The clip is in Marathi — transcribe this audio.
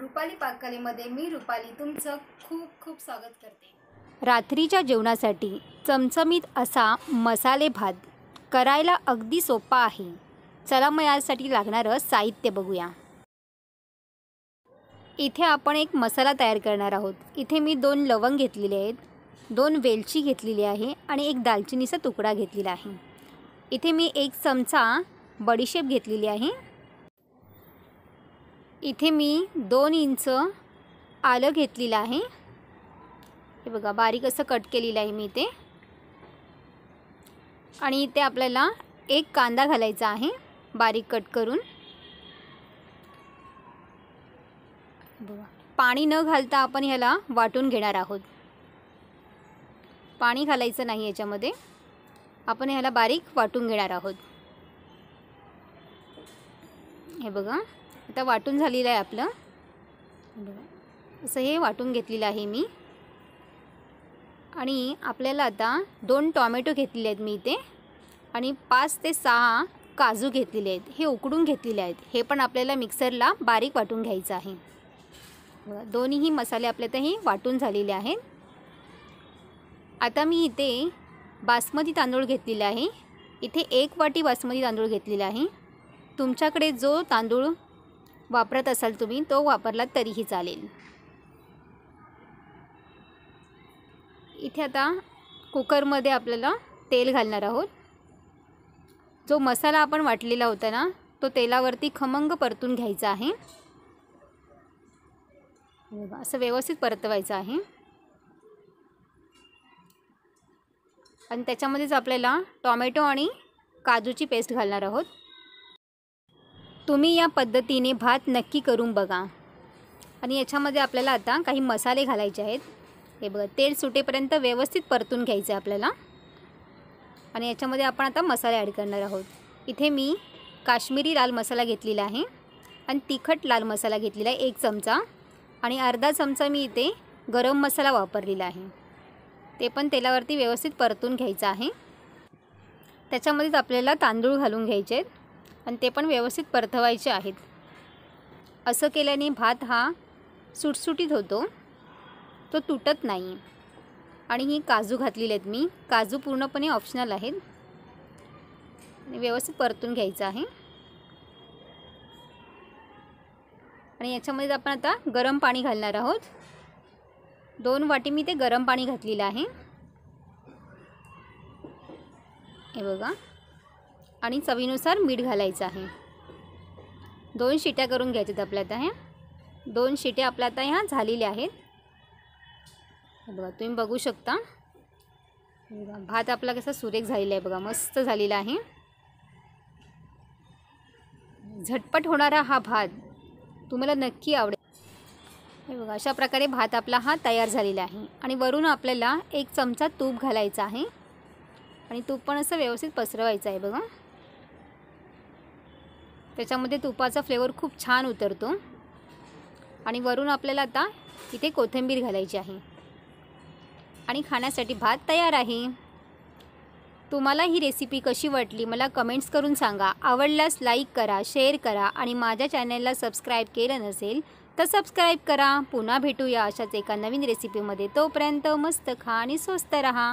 रुपाली पाककलेमध्ये मी रुपाली तुमचं खूप खूप स्वागत करते रात्रीच्या जेवणासाठी चमचमीत असा मसाले भात करायला अगदी सोपा आहे चला मग यासाठी लागणारं साहित्य बघूया इथे आपण एक मसाला तयार करणार आहोत इथे मी दोन लवंग घेतलेले आहेत दोन वेलची घेतलेली आहे आणि एक दालचिनीचा तुकडा घेतलेला आहे इथे मी एक चमचा बडीशेप घेतलेली आहे इथे मी दोन इंच आलं घेतलेलं आहे हे बघा बारीक असं कट केलेलं आहे मी ते आणि इथे आपल्याला एक कांदा घालायचा आहे बारीक कट करून पाणी न घालता आपण ह्याला वाटून घेणार आहोत पाणी घालायचं नाही याच्यामध्ये आपण ह्याला बारीक वाटून घेणार आहोत हे बघा आता वाटून झालेलं आहे आपलं असं हे वाटून घेतलेलं आहे मी आणि आपल्याला आता दोन टॉमॅटो घेतलेले आहेत मी इथे आणि पाच ते सहा काजू घेतलेले आहेत हे उकडून घेतलेले आहेत हे पण आपल्याला मिक्सरला बारीक वाटून घ्यायचं आहे दोन्हीही मसाले आपल्या हे वाटून झालेले आहेत आता मी इथे बासमती तांदूळ घेतलेला आहे इथे एक वाटी बासमती तांदूळ घेतलेला आहे तुमच्याकडे जो तांदूळ वापरत असाल तुम्ही तो वापरला तरीही चालेल इथे आता कुकरमध्ये आपल्याला तेल घालणार आहोत जो मसाला आपण वाटलेला होता ना तो तेलावरती खमंग परतून घ्यायचा आहे असं व्यवस्थित परतवायचं आहे आणि त्याच्यामध्येच आपल्याला टॉमॅटो आणि काजूची पेस्ट घालणार आहोत तुम्ही या पद्धतीने भात नक्की करून बघा आणि याच्यामध्ये आपल्याला आता काही मसाले घालायचे आहेत हे बघा तेल सुटेपर्यंत व्यवस्थित परतून घ्यायचं आहे आपल्याला आणि याच्यामध्ये आपण आता मसाले ॲड करणार आहोत इथे मी काश्मीरी लाल मसाला घेतलेला आहे आणि तिखट लाल मसाला घेतलेला आहे एक चमचा आणि अर्धा चमचा मी इथे गरम मसाला वापरलेला आहे ते पण तेलावरती व्यवस्थित परतून घ्यायचं आहे त्याच्यामध्येच आपल्याला तांदूळ घालून घ्यायचे आहेत आणि ते पण व्यवस्थित परतवायचे आहेत असं केल्याने भात हा सुटसुटीत होतो तो तुटत नाही आणि ही काजू घातलेले आहेत मी काजू पूर्णपणे ऑप्शनल आहेत आणि व्यवस्थित परतून घ्यायचं आहे आणि याच्यामध्ये आपण आता गरम पाणी घालणार आहोत दोन वाटी मी ते गरम पाणी घातलेलं आहे हे बघा आणि चवीनुसार मीठ घालायचं आहे दोन शिट्या करून घ्यायच्यात आपल्या आता ह्या दोन शिट्या आपल्या आता ह्या झालेल्या आहेत बघा तुम्ही बघू शकता बघा भात आपला कसा सुरेख झालेला आहे बघा मस्त झालेला आहे झटपट होणारा हा भात तुम्हाला नक्की आवडेल हे बघा अशा प्रकारे भात आपला हा तयार झालेला आहे आणि वरून आपल्याला एक चमचा तूप घालायचा आहे आणि तूप पण असं व्यवस्थित पसरवायचं आहे बघा त्याच्यामध्ये तुपाचा फ्लेवर खूप छान उतरतो आणि वरून आपल्याला आता इथे कोथिंबीर घालायची आहे आणि खाण्यासाठी भात तयार आहे तुम्हाला ही रेसिपी कशी वाटली मला कमेंट्स करून सांगा आवडल्यास लाईक करा शेअर करा आणि माझ्या चॅनलला सबस्क्राईब केलं नसेल तर सबस्क्राईब करा पुन्हा भेटूया अशाच एका नवीन रेसिपीमध्ये तोपर्यंत मस्त खा आणि स्वस्त रहा